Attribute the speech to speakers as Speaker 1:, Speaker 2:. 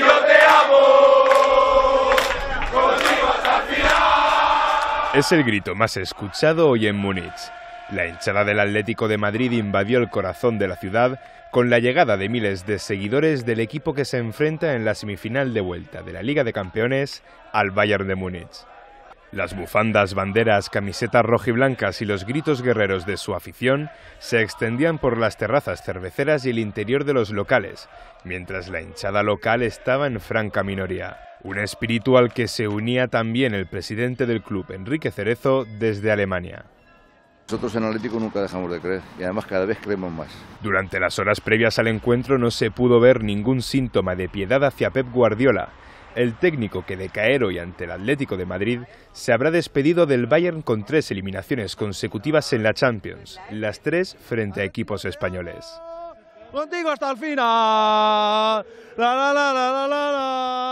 Speaker 1: te Es el grito más escuchado hoy en Múnich. La hinchada del Atlético de Madrid invadió el corazón de la ciudad con la llegada de miles de seguidores del equipo que se enfrenta en la semifinal de vuelta de la Liga de Campeones al Bayern de Múnich. Las bufandas, banderas, camisetas rojiblancas y los gritos guerreros de su afición se extendían por las terrazas cerveceras y el interior de los locales, mientras la hinchada local estaba en franca minoría. Un espíritu al que se unía también el presidente del club, Enrique Cerezo, desde Alemania. Nosotros en Atlético nunca dejamos de creer y además cada vez creemos más. Durante las horas previas al encuentro no se pudo ver ningún síntoma de piedad hacia Pep Guardiola, el técnico que de hoy ante el Atlético de Madrid se habrá despedido del Bayern con tres eliminaciones consecutivas en la Champions, las tres frente a equipos españoles. Contigo hasta el final. La, la, la,